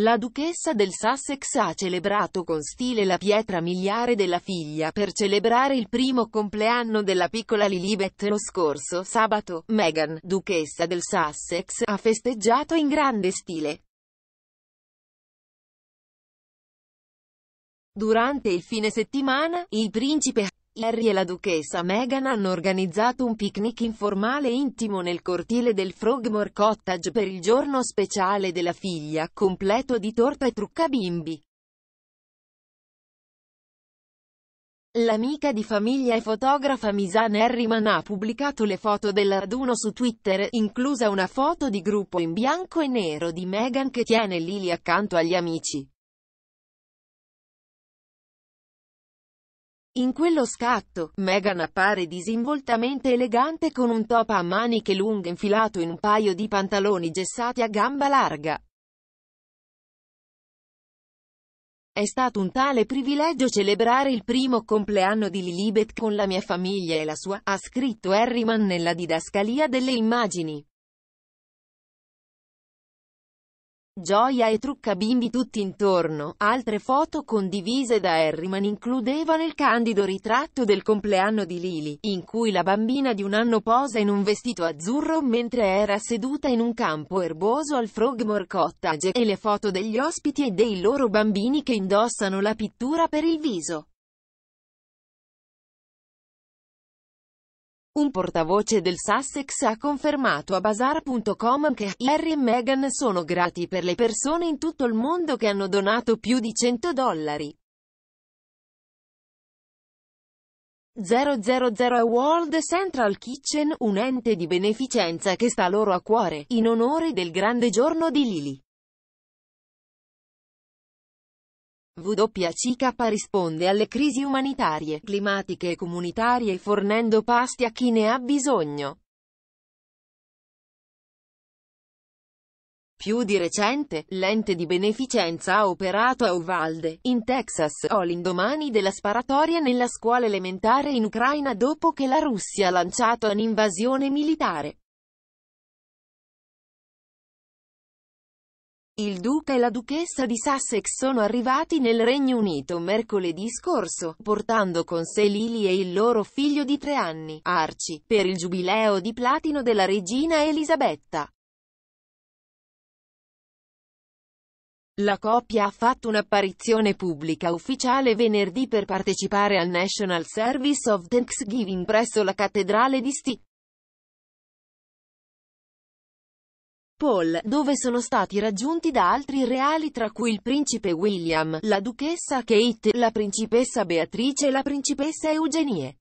La duchessa del Sussex ha celebrato con stile la pietra miliare della figlia per celebrare il primo compleanno della piccola Lilibet lo scorso sabato. Meghan, duchessa del Sussex, ha festeggiato in grande stile. Durante il fine settimana, il principe Harry e la duchessa Meghan hanno organizzato un picnic informale e intimo nel cortile del Frogmore Cottage per il giorno speciale della figlia, completo di torta e trucca bimbi. L'amica di famiglia e fotografa Misan Harriman ha pubblicato le foto del raduno su Twitter, inclusa una foto di gruppo in bianco e nero di Meghan che tiene Lily accanto agli amici. In quello scatto, Meghan appare disinvoltamente elegante con un top a maniche lunghe infilato in un paio di pantaloni gessati a gamba larga. È stato un tale privilegio celebrare il primo compleanno di Lilibet con la mia famiglia e la sua, ha scritto Harriman nella didascalia delle immagini. Gioia e trucca bimbi tutti intorno, altre foto condivise da Harriman includevano il candido ritratto del compleanno di Lily, in cui la bambina di un anno posa in un vestito azzurro mentre era seduta in un campo erboso al Frogmore Cottage, e le foto degli ospiti e dei loro bambini che indossano la pittura per il viso. Un portavoce del Sussex ha confermato a Bazaar.com che Harry e Meghan sono grati per le persone in tutto il mondo che hanno donato più di 100 dollari. 000 World Central Kitchen, un ente di beneficenza che sta loro a cuore, in onore del grande giorno di Lily. WCK risponde alle crisi umanitarie, climatiche e comunitarie fornendo pasti a chi ne ha bisogno. Più di recente, l'ente di beneficenza ha operato a Uvalde, in Texas, o l'indomani della sparatoria nella scuola elementare in Ucraina dopo che la Russia ha lanciato un'invasione militare. Il duca e la duchessa di Sussex sono arrivati nel Regno Unito mercoledì scorso, portando con sé Lily e il loro figlio di tre anni, Archie, per il giubileo di platino della regina Elisabetta. La coppia ha fatto un'apparizione pubblica ufficiale venerdì per partecipare al National Service of Thanksgiving presso la cattedrale di St. Paul, dove sono stati raggiunti da altri reali tra cui il principe William, la duchessa Kate, la principessa Beatrice e la principessa Eugenie.